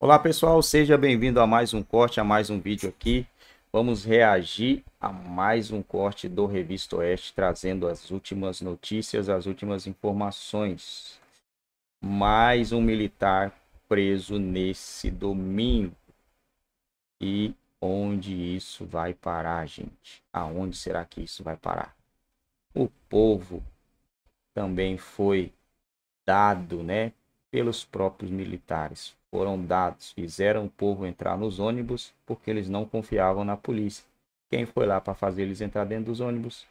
Olá pessoal, seja bem-vindo a mais um corte, a mais um vídeo aqui. Vamos reagir a mais um corte do Revista Oeste, trazendo as últimas notícias, as últimas informações. Mais um militar preso nesse domingo. E onde isso vai parar, gente? Aonde será que isso vai parar? O povo também foi dado, né, pelos próprios militares. Foram dados, fizeram o povo entrar nos ônibus porque eles não confiavam na polícia. Quem foi lá para fazer eles entrar dentro dos ônibus?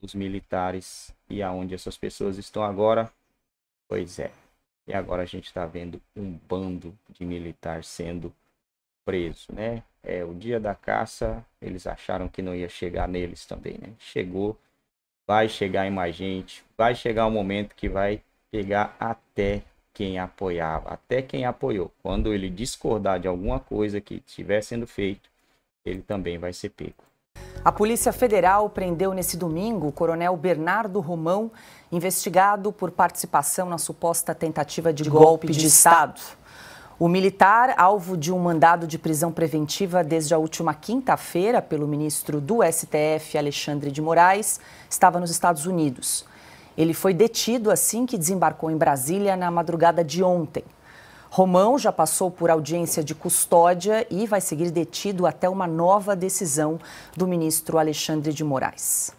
Os militares. E aonde essas pessoas estão agora? Pois é. E agora a gente está vendo um bando de militares sendo preso, né? É, o dia da caça, eles acharam que não ia chegar neles também, né? Chegou, vai chegar em mais gente, vai chegar o um momento que vai pegar até quem apoiava, até quem apoiou, quando ele discordar de alguma coisa que estiver sendo feito, ele também vai ser pego. A Polícia Federal prendeu nesse domingo o coronel Bernardo Romão, investigado por participação na suposta tentativa de, de golpe, de, de Estado. Estado. O militar, alvo de um mandado de prisão preventiva desde a última quinta-feira pelo ministro do STF, Alexandre de Moraes, estava nos Estados Unidos. Ele foi detido assim que desembarcou em Brasília na madrugada de ontem. Romão já passou por audiência de custódia e vai seguir detido até uma nova decisão do ministro Alexandre de Moraes.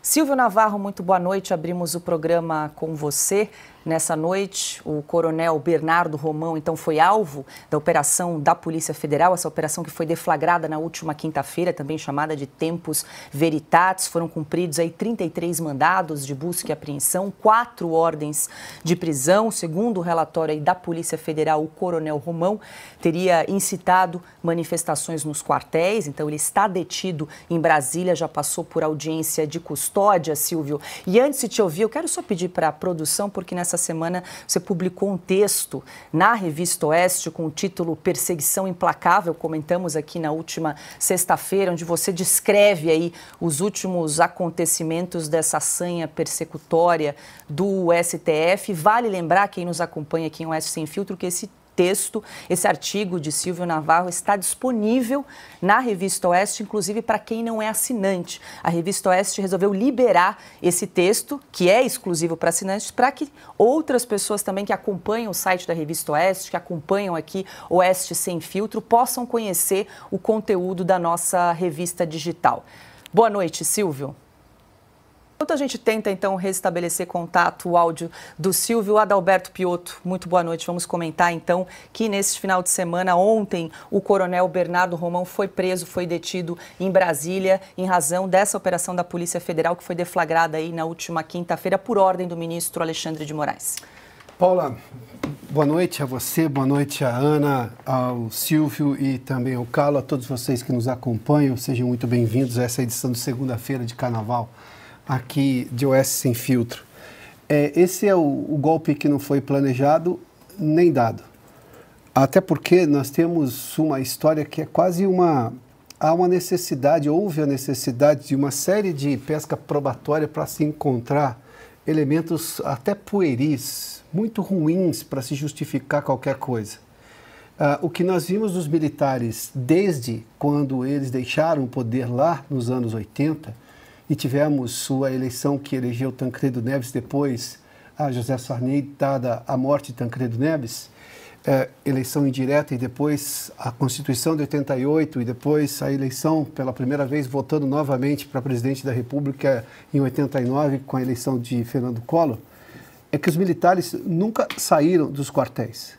Silvio Navarro, muito boa noite. Abrimos o programa com você. Nessa noite, o coronel Bernardo Romão, então, foi alvo da operação da Polícia Federal, essa operação que foi deflagrada na última quinta-feira, também chamada de Tempos Veritatis. Foram cumpridos aí 33 mandados de busca e apreensão, quatro ordens de prisão. Segundo o relatório aí da Polícia Federal, o coronel Romão teria incitado manifestações nos quartéis, então ele está detido em Brasília, já passou por audiência de custódia, Silvio. E antes de te ouvir, eu quero só pedir para a produção, porque nessa semana você publicou um texto na revista Oeste com o título Perseguição Implacável, comentamos aqui na última sexta-feira, onde você descreve aí os últimos acontecimentos dessa sanha persecutória do STF. Vale lembrar quem nos acompanha aqui em Oeste Sem Filtro que esse texto. Esse artigo de Silvio Navarro está disponível na Revista Oeste, inclusive para quem não é assinante. A Revista Oeste resolveu liberar esse texto, que é exclusivo para assinantes, para que outras pessoas também que acompanham o site da Revista Oeste, que acompanham aqui Oeste Sem Filtro, possam conhecer o conteúdo da nossa revista digital. Boa noite, Silvio. Enquanto a gente tenta, então, restabelecer contato, o áudio do Silvio Adalberto Piotto, muito boa noite. Vamos comentar, então, que nesse final de semana, ontem, o coronel Bernardo Romão foi preso, foi detido em Brasília, em razão dessa operação da Polícia Federal que foi deflagrada aí na última quinta-feira por ordem do ministro Alexandre de Moraes. Paula, boa noite a você, boa noite a Ana, ao Silvio e também ao Carlos, a todos vocês que nos acompanham. Sejam muito bem-vindos a essa edição de segunda-feira de Carnaval aqui de OS Sem Filtro. É, esse é o, o golpe que não foi planejado nem dado. Até porque nós temos uma história que é quase uma. Há uma necessidade, houve a necessidade de uma série de pesca probatória para se encontrar elementos até pueris, muito ruins para se justificar qualquer coisa. Ah, o que nós vimos dos militares desde quando eles deixaram o poder lá nos anos 80 e tivemos a eleição que elegeu Tancredo Neves depois, a José Sarney, dada a morte de Tancredo Neves, é, eleição indireta e depois a Constituição de 88 e depois a eleição pela primeira vez votando novamente para presidente da República em 89 com a eleição de Fernando Collor, é que os militares nunca saíram dos quartéis.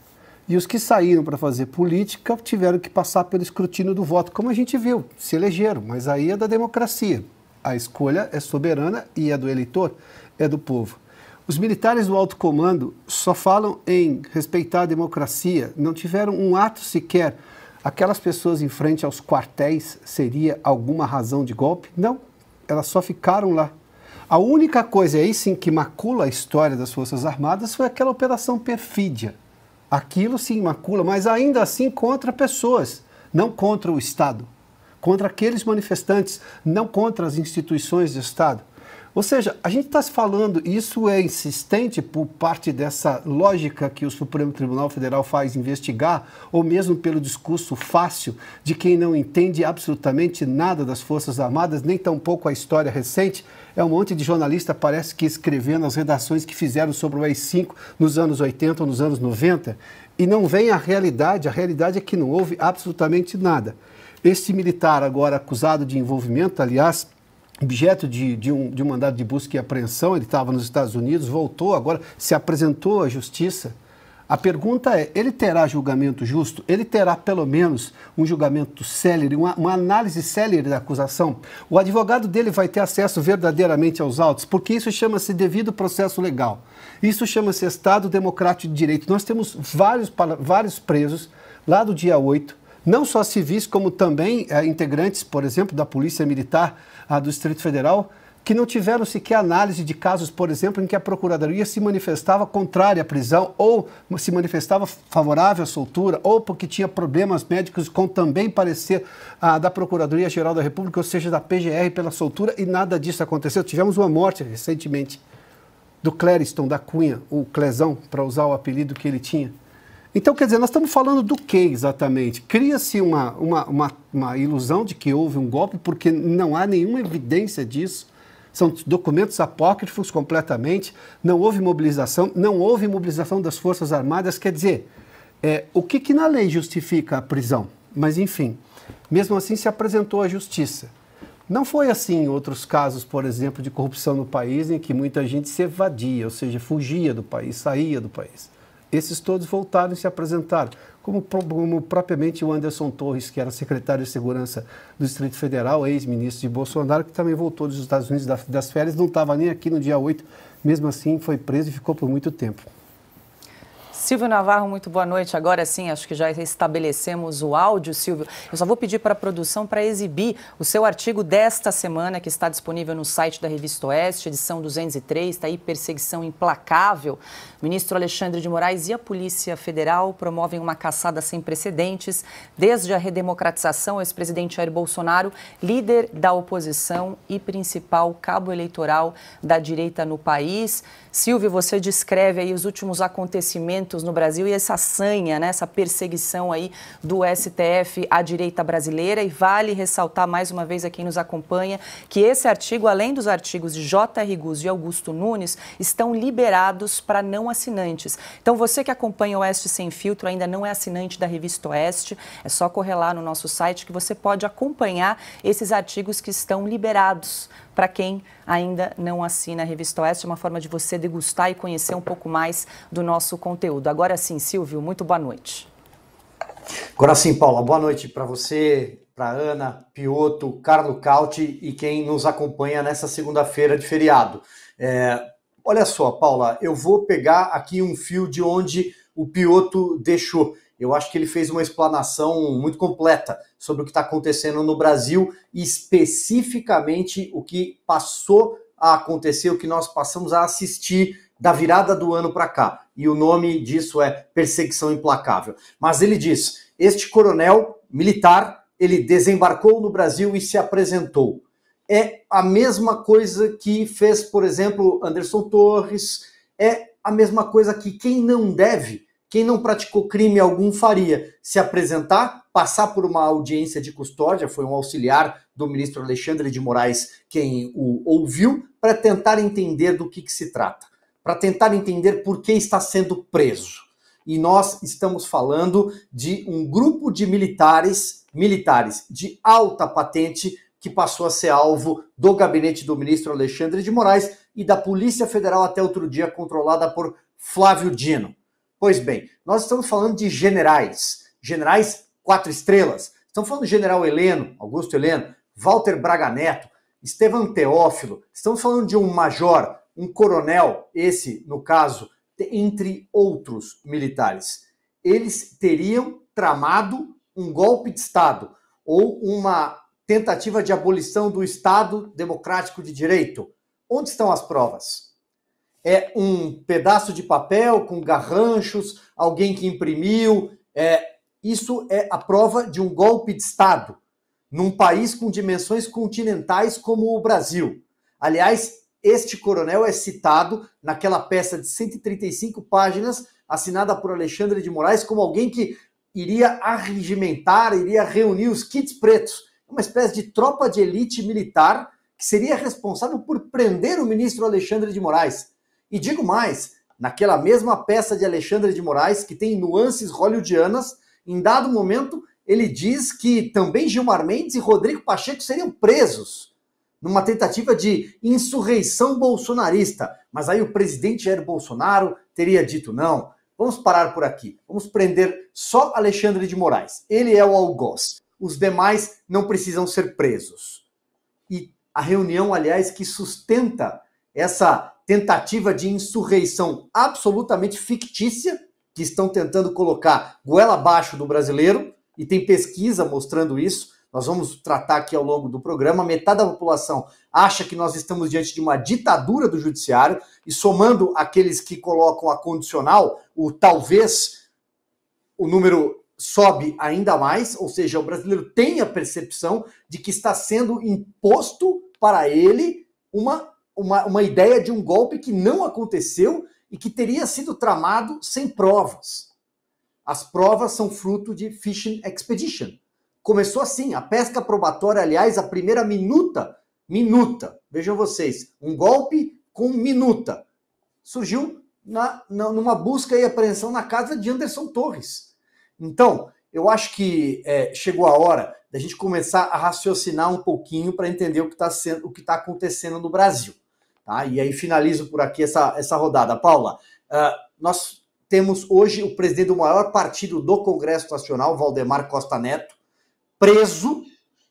E os que saíram para fazer política tiveram que passar pelo escrutínio do voto, como a gente viu, se elegeram, mas aí é da democracia. A escolha é soberana e é do eleitor, é do povo. Os militares do alto comando só falam em respeitar a democracia, não tiveram um ato sequer. Aquelas pessoas em frente aos quartéis seria alguma razão de golpe? Não, elas só ficaram lá. A única coisa aí sim que macula a história das Forças Armadas foi aquela operação perfídia. Aquilo sim macula, mas ainda assim contra pessoas, não contra o Estado contra aqueles manifestantes, não contra as instituições de Estado. Ou seja, a gente está se falando, e isso é insistente por parte dessa lógica que o Supremo Tribunal Federal faz investigar, ou mesmo pelo discurso fácil de quem não entende absolutamente nada das Forças Armadas, nem tampouco a história recente. É um monte de jornalista, parece que escrevendo as redações que fizeram sobre o AI-5 nos anos 80 ou nos anos 90, e não vem a realidade. A realidade é que não houve absolutamente nada. Este militar, agora acusado de envolvimento, aliás, objeto de, de, um, de um mandado de busca e apreensão, ele estava nos Estados Unidos, voltou agora, se apresentou à justiça. A pergunta é: ele terá julgamento justo? Ele terá pelo menos um julgamento célere, uma, uma, análise célere da acusação? O advogado dele vai ter acesso verdadeiramente aos autos? Porque isso chama-se devido processo legal. Isso chama-se Estado Democrático de Direito. Nós temos vários, vários presos lá do dia 8 não só civis, como também é, integrantes, por exemplo, da Polícia Militar a, ah, do Distrito Federal, que não tiveram sequer análise de casos, por exemplo, em que a Procuradoria se manifestava contrária à prisão ou se manifestava favorável à soltura, ou porque tinha problemas médicos com também parecer ah, da Procuradoria-Geral da República, ou seja, da PGR pela soltura, e nada disso aconteceu. Tivemos uma morte recentemente do Clériston da Cunha, o Clezão, para usar o apelido que ele tinha. Então, quer dizer, nós estamos falando do que exatamente? Cria-se uma, uma, uma, uma, ilusão de que houve um golpe, porque não há nenhuma evidência disso. São documentos apócrifos completamente. Não houve mobilização, não houve mobilização das Forças Armadas. Quer dizer, é, o que, que na lei justifica a prisão? Mas, enfim, mesmo assim se apresentou à justiça. Não foi assim em outros casos, por exemplo, de corrupção no país, em que muita gente se evadia, ou seja, fugia do país, saía do país esses todos voltaram e se apresentaram, como, como propriamente o Anderson Torres, que era secretário de Segurança do Distrito Federal, ex-ministro de Bolsonaro, que também voltou dos Estados Unidos das férias, não estava nem aqui no dia 8, mesmo assim foi preso e ficou por muito tempo. Silvio Navarro, muito boa noite. Agora sim, acho que já estabelecemos o áudio, Silvio. Eu só vou pedir para a produção para exibir o seu artigo desta semana, que está disponível no site da Revista Oeste, edição 203, está aí Perseguição Implacável. O ministro Alexandre de Moraes e a Polícia Federal promovem uma caçada sem precedentes desde a redemocratização O ex-presidente Jair Bolsonaro, líder da oposição e principal cabo eleitoral da direita no país. Silvio, você descreve aí os últimos acontecimentos no Brasil e essa sanha, né, essa perseguição aí do STF à direita brasileira. E vale ressaltar mais uma vez a quem nos acompanha que esse artigo, além dos artigos de J.R. Guz e Augusto Nunes, estão liberados para não assinantes. Então você que acompanha o Oeste Sem Filtro ainda não é assinante da revista Oeste, é só correr lá no nosso site que você pode acompanhar esses artigos que estão liberados para quem ainda não assina a revista Oeste, é uma forma de você degustar e conhecer um pouco mais do nosso conteúdo. Agora sim, Silvio, muito boa noite. Agora sim, Paula, boa noite para você, para Ana, Pioto, Carlo Cauti e quem nos acompanha nessa segunda-feira de feriado. É, olha só, Paula, eu vou pegar aqui um fio de onde o Pioto deixou. Eu acho que ele fez uma explanação muito completa sobre o que está acontecendo no Brasil, especificamente o que passou a acontecer, o que nós passamos a assistir da virada do ano para cá, e o nome disso é Perseguição Implacável. Mas ele diz: este coronel militar, ele desembarcou no Brasil e se apresentou. É a mesma coisa que fez, por exemplo, Anderson Torres, é a mesma coisa que quem não deve, quem não praticou crime algum faria, se apresentar, passar por uma audiência de custódia, foi um auxiliar do ministro Alexandre de Moraes quem o ouviu, para tentar entender do que, que se trata para tentar entender por que está sendo preso. E nós estamos falando de um grupo de militares, militares de alta patente, que passou a ser alvo do gabinete do ministro Alexandre de Moraes e da Polícia Federal até outro dia controlada por Flávio Dino. Pois bem, nós estamos falando de generais, generais quatro estrelas. Estamos falando do general Heleno, Augusto Heleno, Walter Braga Neto, Estevam Teófilo. Estamos falando de um major, um coronel, esse no caso, entre outros militares. Eles teriam tramado um golpe de Estado ou uma tentativa de abolição do Estado democrático de direito. Onde estão as provas? É um pedaço de papel com garranchos, alguém que imprimiu. É, isso é a prova de um golpe de Estado num país com dimensões continentais como o Brasil. Aliás, este coronel é citado naquela peça de 135 páginas, assinada por Alexandre de Moraes, como alguém que iria arregimentar, iria reunir os kits pretos, é uma espécie de tropa de elite militar que seria responsável por prender o ministro Alexandre de Moraes. E digo mais, naquela mesma peça de Alexandre de Moraes, que tem nuances hollywoodianas, em dado momento ele diz que também Gilmar Mendes e Rodrigo Pacheco seriam presos numa tentativa de insurreição bolsonarista. Mas aí o presidente Jair Bolsonaro teria dito não. Vamos parar por aqui. Vamos prender só Alexandre de Moraes. Ele é o algoz. Os demais não precisam ser presos. E a reunião, aliás, que sustenta essa tentativa de insurreição absolutamente fictícia que estão tentando colocar goela abaixo do brasileiro, e tem pesquisa mostrando isso, nós vamos tratar aqui ao longo do programa, metade da população acha que nós estamos diante de uma ditadura do judiciário, e somando aqueles que colocam a condicional, o talvez, o número sobe ainda mais, ou seja, o brasileiro tem a percepção de que está sendo imposto para ele uma, uma, uma ideia de um golpe que não aconteceu e que teria sido tramado sem provas. As provas são fruto de fishing expedition Começou assim, a pesca probatória, aliás, a primeira minuta, minuta, vejam vocês, um golpe com minuta. Surgiu na, na, numa busca e apreensão na casa de Anderson Torres. Então, eu acho que é, chegou a hora da gente começar a raciocinar um pouquinho para entender o que está sendo, o que está acontecendo no Brasil. Tá? E aí finalizo por aqui essa, essa rodada. Paula, uh, nós temos hoje o presidente do maior partido do Congresso Nacional, Valdemar Costa Neto, preso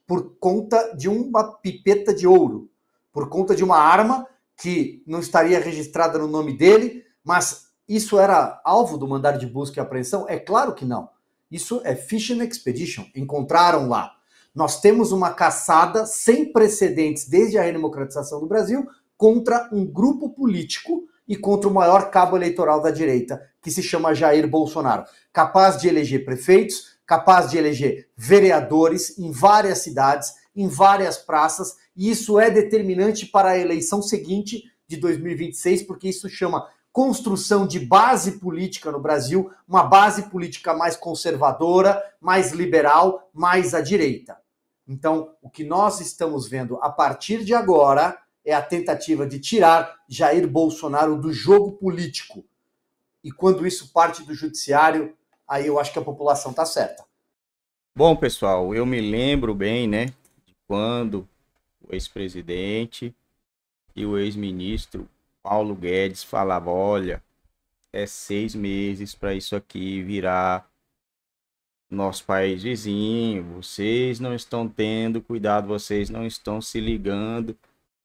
por conta de uma pipeta de ouro, por conta de uma arma que não estaria registrada no nome dele, mas isso era alvo do mandado de busca e apreensão? É claro que não. Isso é Fishing Expedition. Encontraram lá. Nós temos uma caçada sem precedentes desde a redemocratização do Brasil contra um grupo político e contra o maior cabo eleitoral da direita, que se chama Jair Bolsonaro, capaz de eleger prefeitos, capaz de eleger vereadores em várias cidades, em várias praças, e isso é determinante para a eleição seguinte de 2026, porque isso chama construção de base política no Brasil, uma base política mais conservadora, mais liberal, mais à direita. Então, o que nós estamos vendo a partir de agora é a tentativa de tirar Jair Bolsonaro do jogo político. E quando isso parte do judiciário, aí eu acho que a população está certa. Bom, pessoal, eu me lembro bem, né, de quando o ex-presidente e o ex-ministro Paulo Guedes falavam: olha, é seis meses para isso aqui virar nosso país vizinho, vocês não estão tendo cuidado, vocês não estão se ligando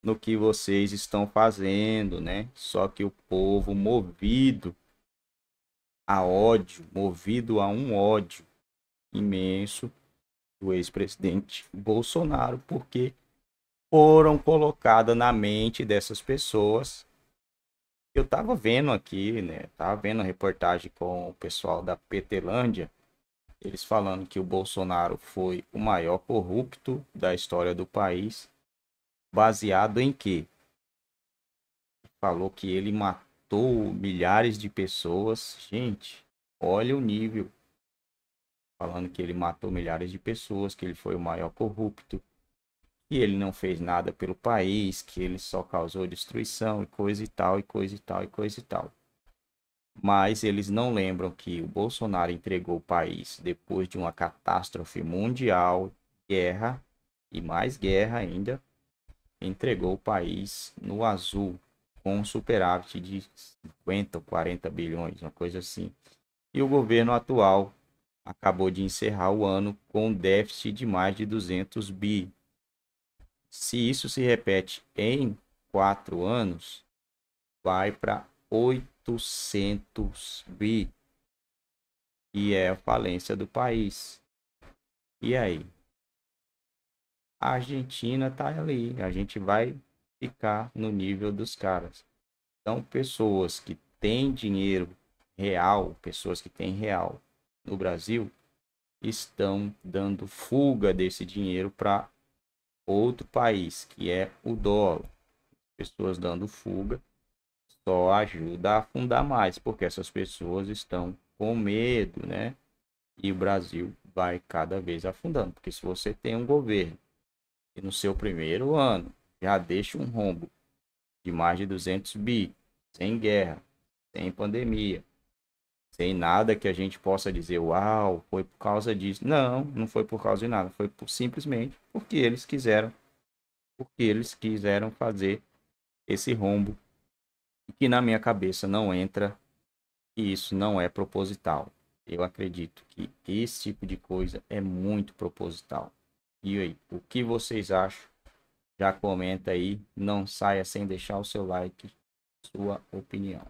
no que vocês estão fazendo, né? Só que o povo movido a ódio, movido a um ódio imenso do ex-presidente Bolsonaro, porque foram colocadas na mente dessas pessoas. Eu estava vendo aqui, né? Tava vendo a reportagem com o pessoal da Petelândia, eles falando que o Bolsonaro foi o maior corrupto da história do país, baseado em quê? Falou que ele matou matou milhares de pessoas. Gente, olha o nível. Falando que ele matou milhares de pessoas, que ele foi o maior corrupto, que ele não fez nada pelo país, que ele só causou destruição e coisa e tal, e coisa e tal, e coisa e tal. Mas eles não lembram que o Bolsonaro entregou o país depois de uma catástrofe mundial, guerra e mais guerra ainda, entregou o país no azul, com um superávit de 50 ou 40 bilhões, uma coisa assim. E o governo atual acabou de encerrar o ano com um déficit de mais de 200 bi. Se isso se repete em quatro anos, vai para 800 bi. E é a falência do país. E aí? A Argentina está ali. A gente vai ficar no nível dos caras. Então, pessoas que têm dinheiro real, pessoas que têm real no Brasil, estão dando fuga desse dinheiro para outro país, que é o dólar. Pessoas dando fuga só ajuda a afundar mais, porque essas pessoas estão com medo, né? E o Brasil vai cada vez afundando, porque se você tem um governo e no seu primeiro ano já deixa um rombo de mais de 200 bi, sem guerra, sem pandemia, sem nada que a gente possa dizer, uau, foi por causa disso. Não, não foi por causa de nada, foi por, simplesmente porque eles quiseram, porque eles quiseram fazer esse rombo que na minha cabeça não entra e isso não é proposital. Eu acredito que esse tipo de coisa é muito proposital. E aí, o que vocês acham já comenta aí, não saia sem deixar o seu like, sua opinião.